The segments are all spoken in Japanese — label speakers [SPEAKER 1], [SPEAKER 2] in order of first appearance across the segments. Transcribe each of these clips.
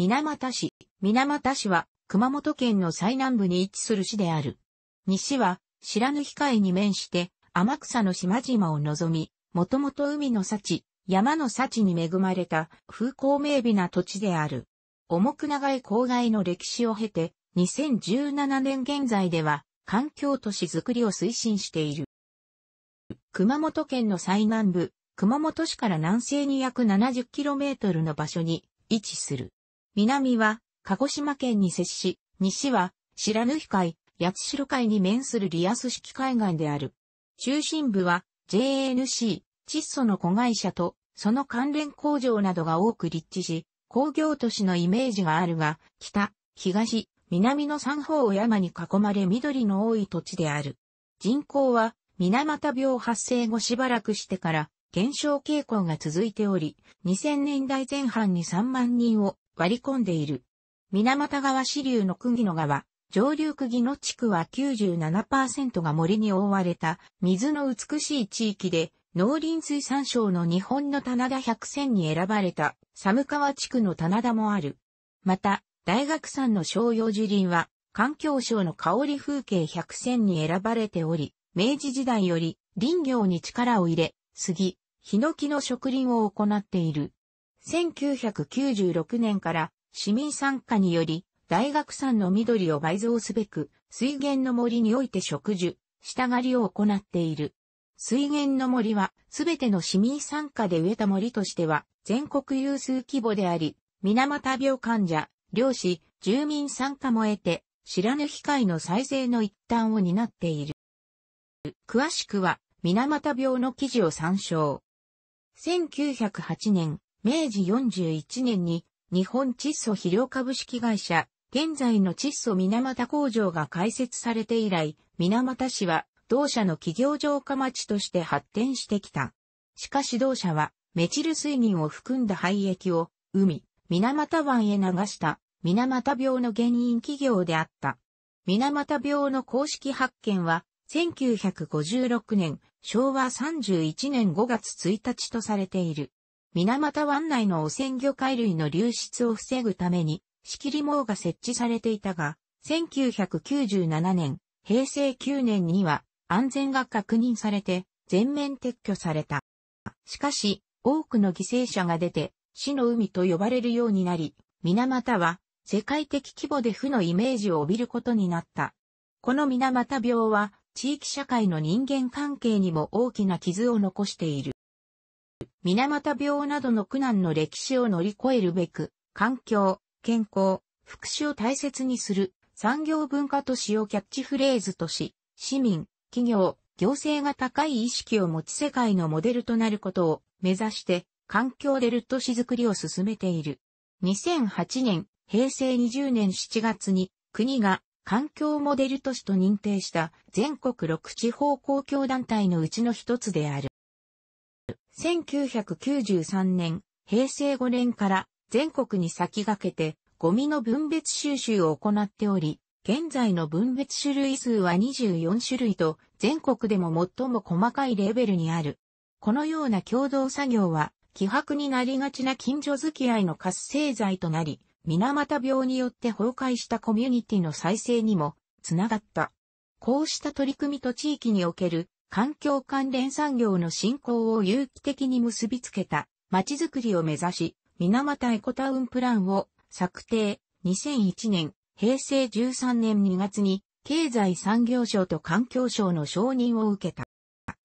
[SPEAKER 1] 水俣市。水俣市は、熊本県の最南部に位置する市である。西は、白控海に面して、天草の島々を望み、もともと海の幸、山の幸に恵まれた風光明媚な土地である。重く長い郊外の歴史を経て、2017年現在では、環境都市づくりを推進している。熊本県の最南部、熊本市から南西に約 70km の場所に位置する。南は、鹿児島県に接し、西は、白縫海、八代海に面するリアス式海岸である。中心部は、JNC、窒素の子会社と、その関連工場などが多く立地し、工業都市のイメージがあるが、北、東、南の三方を山に囲まれ緑の多い土地である。人口は、水俣病発生後しばらくしてから減少傾向が続いており、2000年代前半に3万人を割り込んでいる。水俣川支流の釘の川、上流釘の地区は97%が森に覆われた水の美しい地域で、農林水産省の日本の棚田100選に選ばれた寒川地区の棚田もある。また、大学山の商用樹林は、環境省の香り風景100選に選ばれており、明治時代より林業に力を入れ、杉、ヒノキの植林を行っている。1996年から市民参加により大学山の緑を倍増すべく水源の森において植樹、下刈りを行っている。水源の森はすべての市民参加で植えた森としては全国有数規模であり、水俣病患者、漁師、住民参加も得て、知らぬ機会の再生の一端を担っている。詳しくは、水俣病の記事を参照。1908年、明治41年に日本窒素肥料株式会社、現在の窒素水俣工場が開設されて以来、水俣市は同社の企業城下町として発展してきた。しかし同社はメチル水銀を含んだ廃液を海、水俣湾へ流した水俣病の原因企業であった。水俣病の公式発見は1956年昭和31年5月1日とされている。水俣湾内の汚染魚介類の流出を防ぐために、仕切り網が設置されていたが、1997年、平成9年には安全が確認されて全面撤去された。しかし、多くの犠牲者が出て、死の海と呼ばれるようになり、水俣は世界的規模で負のイメージを帯びることになった。この水俣病は地域社会の人間関係にも大きな傷を残している。水俣病などの苦難の歴史を乗り越えるべく、環境、健康、福祉を大切にする産業文化都市をキャッチフレーズとし、市民、企業、行政が高い意識を持ち世界のモデルとなることを目指して環境デル都市づくりを進めている。2008年、平成20年7月に国が環境モデル都市と認定した全国6地方公共団体のうちの一つである。1993年、平成5年から全国に先駆けてゴミの分別収集を行っており、現在の分別種類数は24種類と全国でも最も細かいレベルにある。このような共同作業は、希薄になりがちな近所付き合いの活性剤となり、水俣病によって崩壊したコミュニティの再生にもつながった。こうした取り組みと地域における環境関連産業の振興を有機的に結びつけた、街づくりを目指し、水俣エコタウンプランを策定、2001年、平成13年2月に、経済産業省と環境省の承認を受けた。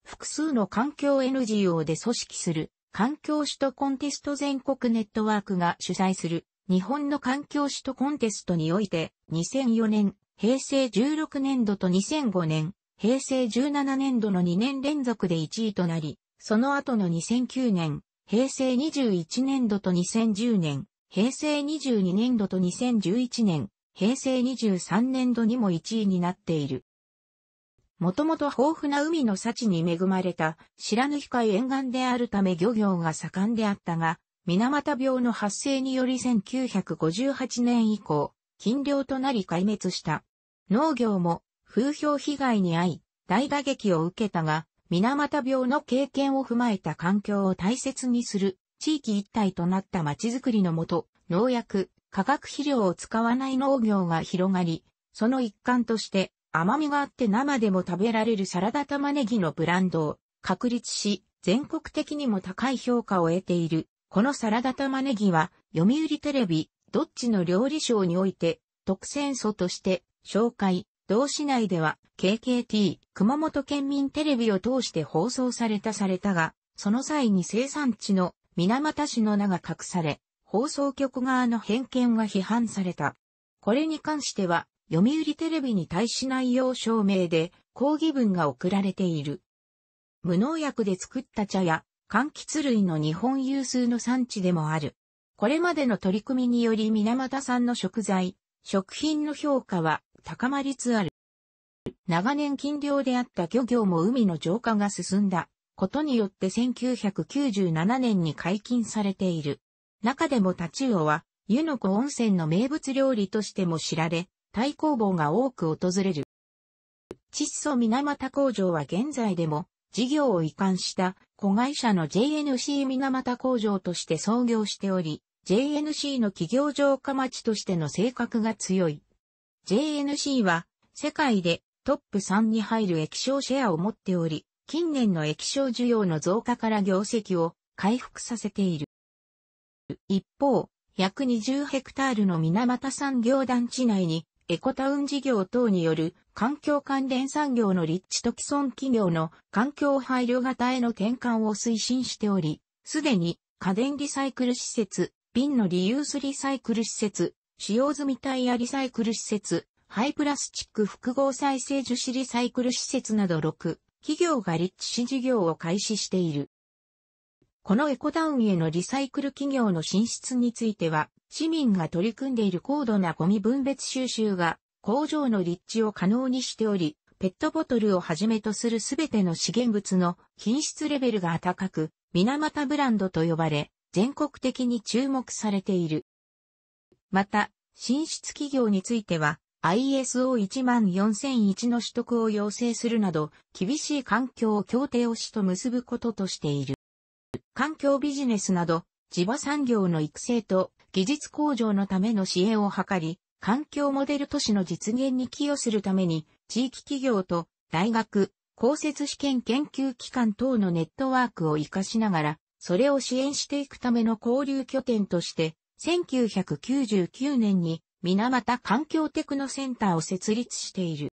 [SPEAKER 1] 複数の環境 NGO で組織する、環境首都コンテスト全国ネットワークが主催する、日本の環境首都コンテストにおいて、2004年、平成16年度と2005年、平成17年度の2年連続で1位となり、その後の2009年、平成21年度と2010年、平成22年度と2011年、平成23年度にも1位になっている。もともと豊富な海の幸に恵まれた白ぬ海沿岸であるため漁業が盛んであったが、水俣病の発生により1958年以降、禁漁となり壊滅した。農業も風評被害に遭い、大打撃を受けたが、水俣病の経験を踏まえた環境を大切にする、地域一体となった町づくりのもと、農薬、化学肥料を使わない農業が広がり、その一環として、甘みがあって生でも食べられるサラダ玉ねぎのブランドを確立し、全国的にも高い評価を得ている。このサラダ玉ねぎは、読売テレビ、どっちの料理賞において、特選素として紹介、同市内では KKT 熊本県民テレビを通して放送されたされたが、その際に生産地の水俣市の名が隠され、放送局側の偏見が批判された。これに関しては、読売テレビに対し内容証明で抗議文が送られている。無農薬で作った茶や柑橘類の日本有数の産地でもある。これまでの取り組みにより水俣産の食材、食品の評価は高まりつある。長年禁漁であった漁業も海の浄化が進んだことによって1997年に解禁されている。中でもタチウオは湯の湖温泉の名物料理としても知られ、太鼓坊が多く訪れる。窒素水俣工場は現在でも事業を移管した子会社の JNC 水俣工場として創業しており、JNC の企業城下町としての性格が強い。JNC は世界でトップ3に入る液晶シェアを持っており、近年の液晶需要の増加から業績を回復させている。一方、約20ヘクタールの水俣産業団地内に、エコタウン事業等による環境関連産業の立地と既存企業の環境配慮型への転換を推進しており、すでに家電リサイクル施設、瓶のリユースリサイクル施設、使用済みタイヤリサイクル施設、ハイプラスチック複合再生樹脂リサイクル施設など6、企業が立地し事業を開始している。このエコタウンへのリサイクル企業の進出については、市民が取り組んでいる高度なゴミ分別収集が工場の立地を可能にしており、ペットボトルをはじめとするすべての資源物の品質レベルが高く、水俣ブランドと呼ばれ、全国的に注目されている。また、進出企業については、ISO14001 の取得を要請するなど、厳しい環境を協定をしと結ぶこととしている。環境ビジネスなど、地場産業の育成と技術向上のための支援を図り、環境モデル都市の実現に寄与するために、地域企業と大学、公設試験研究機関等のネットワークを活かしながら、それを支援していくための交流拠点として、1999年に水俣環境テクノセンターを設立している。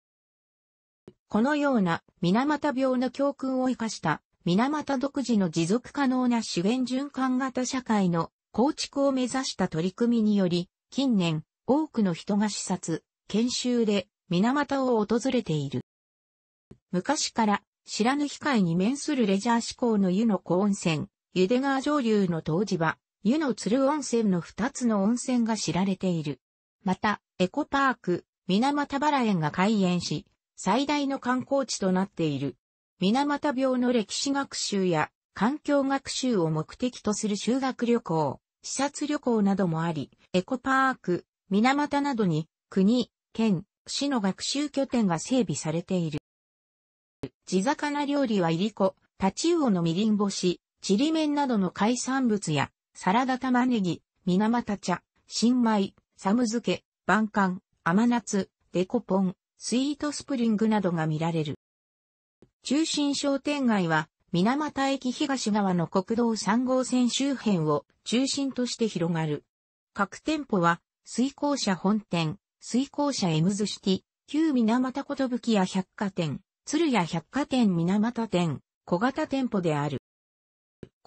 [SPEAKER 1] このような水俣病の教訓を生かした水俣独自の持続可能な資源循環型社会の構築を目指した取り組みにより、近年多くの人が視察、研修で水俣を訪れている。昔から知らぬ機会に面するレジャー志向の湯の高温泉、湯出川上流の湯治場、湯の鶴温泉の2つの温泉が知られている。また、エコパーク、水俣原園が開園し、最大の観光地となっている。水俣病の歴史学習や環境学習を目的とする修学旅行、視察旅行などもあり、エコパーク、水俣などに国、県、市の学習拠点が整備されている。地魚料理はいりこ、タチウオのみりん干し、ちりめんなどの海産物やサラダ玉ねぎ、水俣茶、新米、サム漬け、晩柑、甘夏、デコポン、スイートスプリングなどが見られる。中心商店街は、水俣駅東側の国道3号線周辺を中心として広がる。各店舗は、水耕社本店、水耕社エムズシティ、旧水俣ことぶきや百貨店、鶴屋百貨店水俣店、小型店舗である。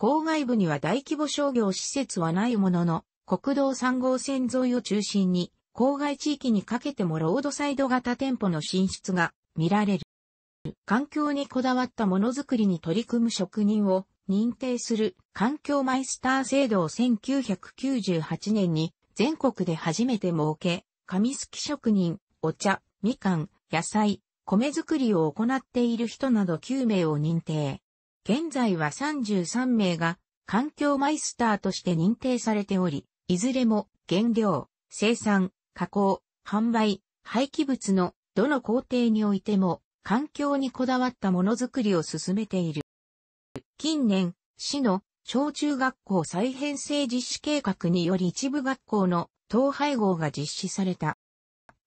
[SPEAKER 1] 郊外部には大規模商業施設はないものの、国道3号線沿いを中心に、郊外地域にかけてもロードサイド型店舗の進出が見られる。環境にこだわったものづくりに取り組む職人を認定する環境マイスター制度を1998年に全国で初めて設け、紙すき職人、お茶、みかん、野菜、米作りを行っている人など9名を認定。現在は33名が環境マイスターとして認定されており、いずれも原料、生産、加工、販売、廃棄物のどの工程においても環境にこだわったものづくりを進めている。近年、市の小中学校再編成実施計画により一部学校の統廃合が実施された。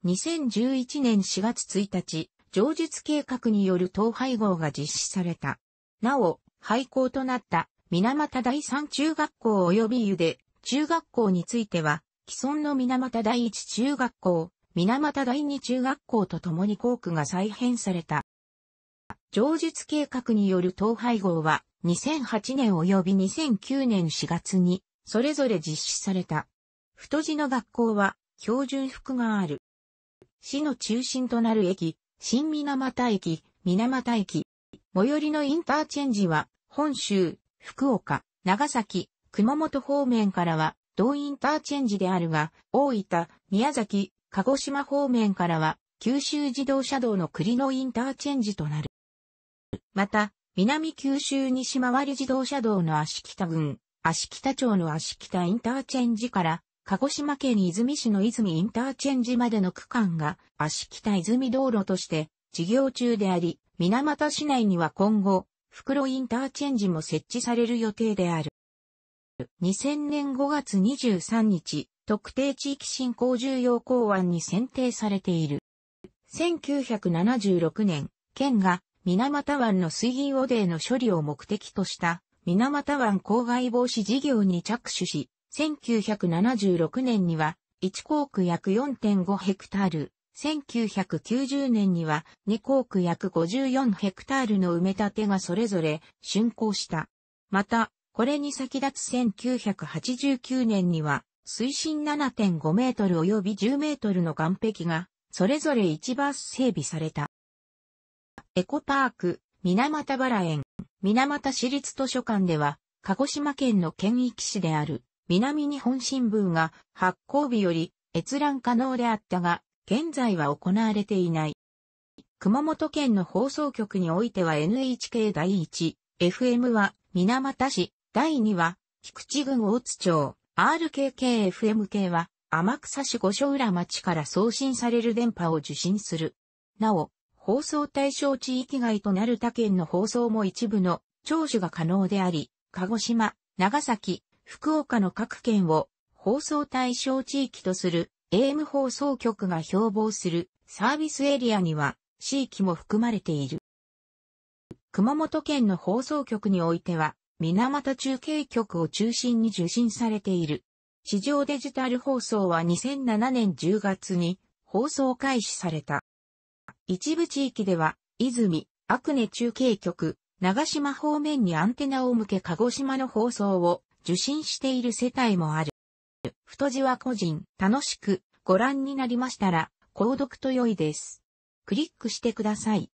[SPEAKER 1] 2011年4月1日、上述計画による統廃合が実施された。なお、廃校となった水俣第三中学校及び湯で中学校については、既存の水俣第一中学校、水俣第二中学校と共に校区が再編された。上述計画による統廃合は2008年及び2009年4月にそれぞれ実施された。太字の学校は標準服がある。市の中心となる駅、新水俣駅、水俣駅、最寄りのインターチェンジは、本州、福岡、長崎、熊本方面からは、同インターチェンジであるが、大分、宮崎、鹿児島方面からは、九州自動車道の栗のインターチェンジとなる。また、南九州西回り自動車道の足北郡、足北町の足北インターチェンジから、鹿児島県泉市の泉インターチェンジまでの区間が、足北泉道路として、事業中であり、水俣市内には今後、袋インターチェンジも設置される予定である。2000年5月23日、特定地域振興重要港湾に選定されている。1976年、県が水俣湾の水銀汚泥の処理を目的とした水俣湾公害防止事業に着手し、1976年には1航区約4.5ヘクタール、1990年には2校区約54ヘクタールの埋め立てがそれぞれ竣工した。また、これに先立つ1989年には水深7.5メートル及び10メートルの岸壁がそれぞれ1バース整備された。エコパーク、水俣原園、水俣市立図書館では、鹿児島県の県域市である、南日本新聞が発行日より閲覧可能であったが、現在は行われていない。熊本県の放送局においては NHK 第1、FM は水俣市、第2は菊池郡大津町、RKKFM 系は天草市五所浦町から送信される電波を受信する。なお、放送対象地域外となる他県の放送も一部の聴取が可能であり、鹿児島、長崎、福岡の各県を放送対象地域とする AM 放送局が標榜するサービスエリアには、地域も含まれている。熊本県の放送局においては、水俣中継局を中心に受信されている。市場デジタル放送は2007年10月に放送開始された。一部地域では、泉、アクネ中継局、長島方面にアンテナを向け鹿児島の放送を受信している世帯もある。太字は個人、楽しくご覧になりましたら、購読と良いです。クリックしてください。